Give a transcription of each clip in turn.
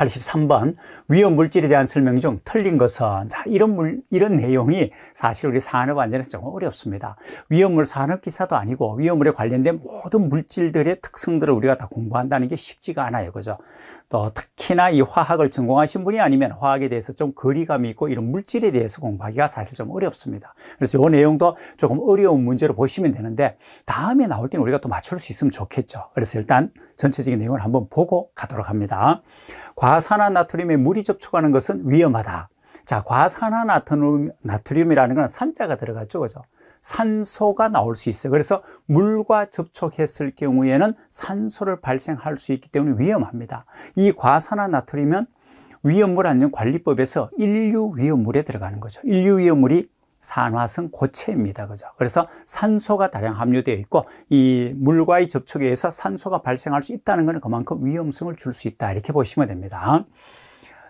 83번 위험 물질에 대한 설명 중 틀린 것은 자, 이런 물 이런 내용이 사실 우리 산업 안전에서 조금 어렵습니다. 위험물 산업 기사도 아니고 위험물에 관련된 모든 물질들의 특성들을 우리가 다 공부한다는 게 쉽지가 않아요. 그죠? 또 특히나 이 화학을 전공하신 분이 아니면 화학에 대해서 좀 거리감이 있고 이런 물질에 대해서 공부하기가 사실 좀 어렵습니다. 그래서 이 내용도 조금 어려운 문제로 보시면 되는데 다음에 나올 때 우리가 또 맞출 수 있으면 좋겠죠. 그래서 일단 전체적인 내용을 한번 보고 가도록 합니다. 과산화나트륨에 물이 접촉하는 것은 위험하다. 자, 과산화나트륨, 이라는건 산자가 들어갔죠. 그죠? 산소가 나올 수 있어요. 그래서 물과 접촉했을 경우에는 산소를 발생할 수 있기 때문에 위험합니다. 이 과산화나트륨은 위험물 안전 관리법에서 인류 위험물에 들어가는 거죠. 인류 위험물이 산화성 고체입니다. 그죠? 그래서 산소가 다량 함유되어 있고 이 물과의 접촉에 의해서 산소가 발생할 수 있다는 것은 그만큼 위험성을 줄 수 있다. 이렇게 보시면 됩니다.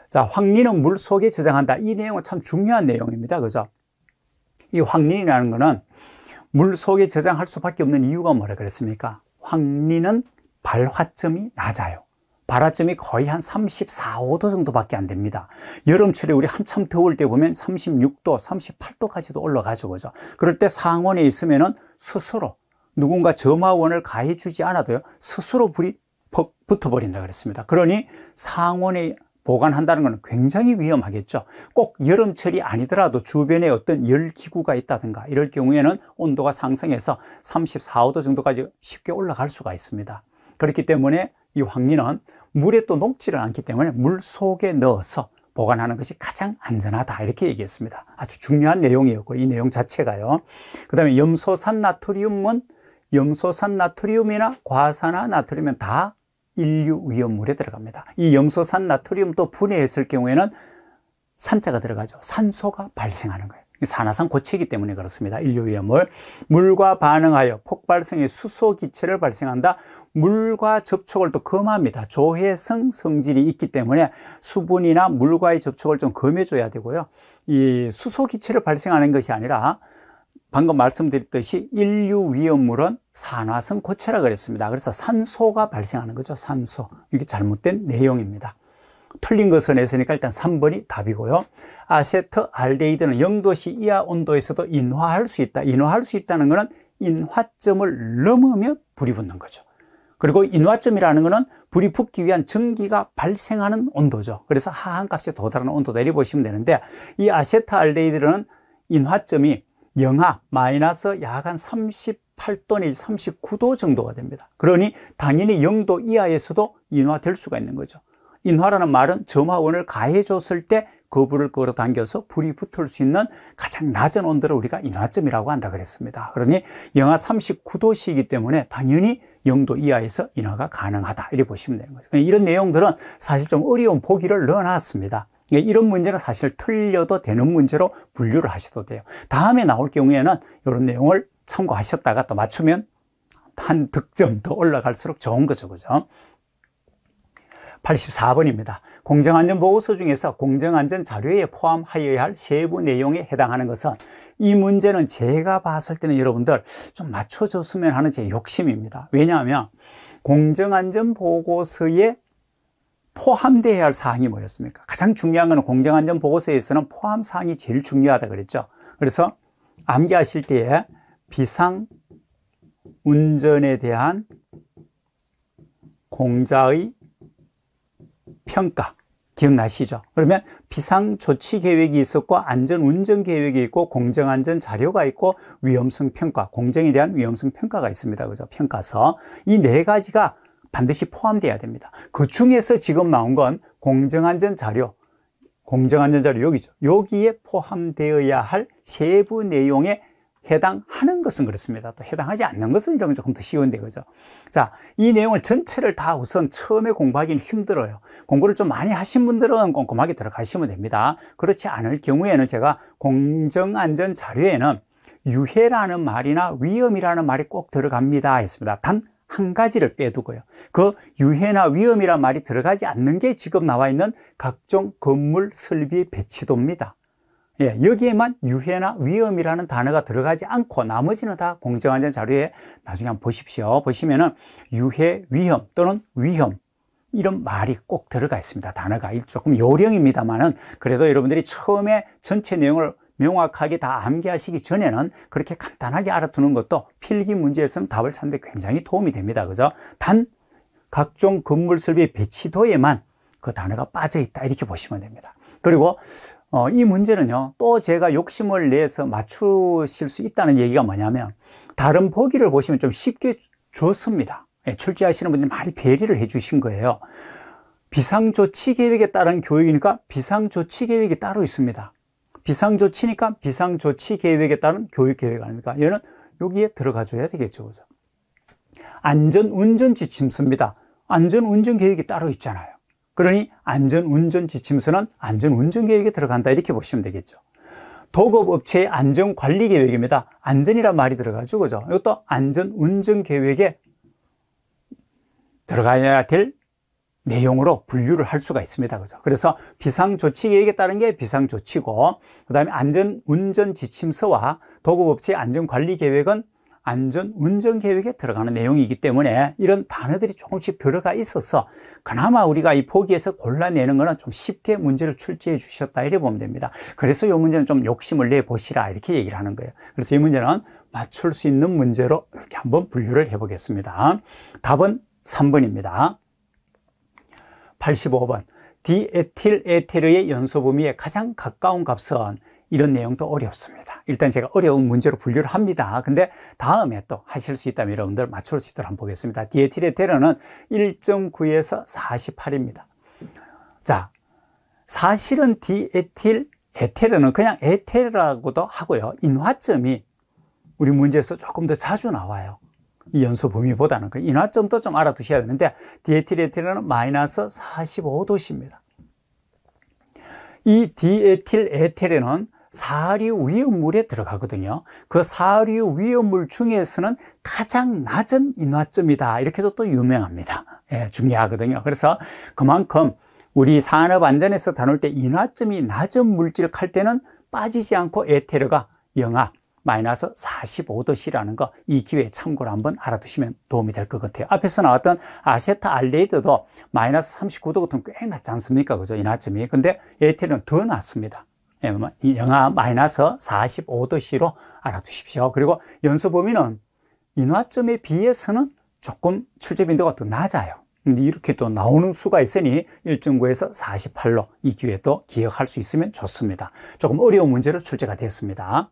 자, 황린은 물 속에 저장한다. 이 내용은 참 중요한 내용입니다. 그죠? 이황린라는 것은 물 속에 저장할 수밖에 없는 이유가 뭐라 그랬습니까? 황린은 발화점이 낮아요. 발화점이 거의 한 34, 5도 정도밖에 안 됩니다. 여름철에 우리 한참 더울 때 보면 36도, 38도까지도 올라가죠. 그죠? 그럴 때 상온에 있으면은 스스로 누군가 점화원을 가해주지 않아도요, 스스로 불이 붙어버린다 그랬습니다. 그러니 상온에 보관한다는 것은 굉장히 위험하겠죠. 꼭 여름철이 아니더라도 주변에 어떤 열기구가 있다든가 이럴 경우에는 온도가 상승해서 34, 5도 정도까지 쉽게 올라갈 수가 있습니다. 그렇기 때문에 이 황리는 물에 또 녹지를 않기 때문에 물 속에 넣어서 보관하는 것이 가장 안전하다 이렇게 얘기했습니다 아주 중요한 내용이었고 이 내용 자체가요 그 다음에 염소산 나트륨은 염소산 나트륨이나 과산화 나트륨은 다 인류 위험물에 들어갑니다 이 염소산 나트륨도 분해했을 경우에는 산자가 들어가죠 산소가 발생하는 거예요 산화상 고체이기 때문에 그렇습니다. 인류 위험을 물과 반응하여 폭발성의 수소 기체를 발생한다. 물과 접촉을 또 금합니다. 조해성 성질이 있기 때문에 수분이나 물과의 접촉을 좀 금해줘야 되고요. 이 수소 기체를 발생하는 것이 아니라 방금 말씀드렸듯이 인류 위험물은 산화성 고체라 그랬습니다. 그래서 산소가 발생하는 거죠. 산소. 이게 잘못된 내용입니다. 틀린 것은 했으니까 일단 3번이 답이고요. 아세트알데이드는0도시 이하 온도에서도 인화할 수 있다. 인화할 수 있다는 것은 인화점을 넘으면 불이 붙는 거죠. 그리고 인화점이라는 것은 불이 붙기 위한 전기가 발생하는 온도죠. 그래서 하한값에 도달하는 온도다. 이 보시면 되는데 이아세트알데이드는 인화점이 영하 마이너스 약한 38도 내지 39도 정도가 됩니다. 그러니 당연히 0도 이하에서도 인화될 수가 있는 거죠. 인화라는 말은 점화원을 가해줬을 때 거부를 그 끌어당겨서 불이 붙을 수 있는 가장 낮은 온도를 우리가 인화점이라고 한다 그랬습니다. 그러니 영하 39도씨이기 때문에 당연히 0도 이하에서 인화가 가능하다 이렇게 보시면 되는 거죠. 그러니까 이런 내용들은 사실 좀 어려운 보기를 넣어놨습니다. 그러니까 이런 문제는 사실 틀려도 되는 문제로 분류를 하셔도 돼요. 다음에 나올 경우에는 이런 내용을 참고하셨다가 또 맞추면 한 득점 더 올라갈수록 좋은 거죠. 그죠? 84번입니다. 공정안전보고서 중에서 공정안전 자료에 포함하여야 할 세부 내용에 해당하는 것은 이 문제는 제가 봤을 때는 여러분들 좀 맞춰줬으면 하는 제 욕심입니다. 왜냐하면 공정안전보고서에 포함되어야 할 사항이 뭐였습니까? 가장 중요한 것은 공정안전보고서에서는 포함 사항이 제일 중요하다 그랬죠. 그래서 암기하실 때에 비상 운전에 대한 공자의 평가 기억나시죠? 그러면 비상조치 계획이 있었고 안전운전 계획이 있고 공정안전 자료가 있고 위험성 평가, 공정에 대한 위험성 평가가 있습니다. 그죠? 평가서. 이 네 가지가 반드시 포함되어야 됩니다. 그 중에서 지금 나온 건 공정안전 자료, 공정안전 자료 여기죠. 여기에 포함되어야 할 세부 내용의 해당하는 것은 그렇습니다. 또 해당하지 않는 것은 이러면 조금 더 쉬운데, 그죠? 자, 이 내용을 전체를 다 우선 처음에 공부하기는 힘들어요. 공부를 좀 많이 하신 분들은 꼼꼼하게 들어가시면 됩니다. 그렇지 않을 경우에는 제가 공정안전 자료에는 유해라는 말이나 위험이라는 말이 꼭 들어갑니다. 했습니다. 단 한 가지를 빼두고요. 그 유해나 위험이란 말이 들어가지 않는 게 지금 나와 있는 각종 건물 설비 배치도입니다. 예, 여기에만 유해나 위험이라는 단어가 들어가지 않고 나머지는 다 공정안전 자료에 나중에 한번 보십시오. 보시면은 유해, 위험 또는 위험 이런 말이 꼭 들어가 있습니다. 단어가 조금 요령입니다만은 그래도 여러분들이 처음에 전체 내용을 명확하게 다 암기하시기 전에는 그렇게 간단하게 알아두는 것도 필기 문제에서는 답을 찾는 데 굉장히 도움이 됩니다. 그죠? 단 각종 건물 설비 배치도에만 그 단어가 빠져 있다 이렇게 보시면 됩니다. 그리고 어, 이 문제는요, 또 제가 욕심을 내서 맞추실 수 있다는 얘기가 뭐냐면, 다른 보기를 보시면 좀 쉽게 줬습니다. 예, 출제하시는 분들이 많이 배려를 해 주신 거예요. 비상조치 계획에 따른 교육이니까 비상조치 계획이 따로 있습니다. 비상조치니까 비상조치 계획에 따른 교육 계획 아닙니까? 얘는 여기에 들어가 줘야 되겠죠. 그죠? 안전운전 지침서입니다. 안전운전 계획이 따로 있잖아요. 그러니 안전운전 지침서는 안전운전계획에 들어간다 이렇게 보시면 되겠죠 도급업체의 안전관리계획입니다 안전이란 말이 들어가죠 그죠 이것도 안전운전계획에 들어가야 될 내용으로 분류를 할 수가 있습니다 그죠 그래서 비상조치계획에 따른 게 비상조치고 그 다음에 안전운전지침서와 도급업체의 안전관리계획은 안전 운전 계획에 들어가는 내용이기 때문에 이런 단어들이 조금씩 들어가 있어서 그나마 우리가 이 보기에서 골라내는 거는 좀 쉽게 문제를 출제해 주셨다 이래 보면 됩니다. 그래서 이 문제는 좀 욕심을 내보시라 이렇게 얘기를 하는 거예요. 그래서 이 문제는 맞출 수 있는 문제로 이렇게 한번 분류를 해 보겠습니다. 답은 3번입니다. 85번. 디에틸 에테르의 연소범위에 가장 가까운 값은 이런 내용도 어렵습니다. 일단 제가 어려운 문제로 분류를 합니다. 근데 다음에 또 하실 수 있다면 여러분들 맞출 수 있도록 한번 보겠습니다. 디에틸레테르는 1.9에서 48입니다. 자, 사실은 디에틸 에테르는 그냥 에테르라고도 하고요. 인화점이 우리 문제에서 조금 더 자주 나와요. 이 연소 범위보다는 그 인화점도 좀 알아두셔야 되는데 디에틸 에테르는 마이너스 45도씨입니다. 이 디에틸 에테르는 사류 위험물에 들어가거든요. 그 사류 위험물 중에서는 가장 낮은 인화점이다. 이렇게도 또 유명합니다. 예, 중요하거든요. 그래서 그만큼 우리 산업 안전에서 다룰 때 인화점이 낮은 물질 칼 때는 빠지지 않고 에테르가 영하 마이너스 45도씨라는 거 이 기회에 참고로 한번 알아두시면 도움이 될 것 같아요 앞에서 나왔던 아세타알레이드도 마이너스 39도 같은 꽤 낮지 않습니까? 그죠? 인화점이 근데 에테르는 더 낮습니다 예, 영하 마이너스 45도씨로 알아두십시오. 그리고 연소 범위는 인화점에 비해서는 조금 출제 빈도가 더 낮아요. 근데 이렇게 또 나오는 수가 있으니 1.9에서 48로 이 기회에 또 기억할 수 있으면 좋습니다. 조금 어려운 문제로 출제가 됐습니다.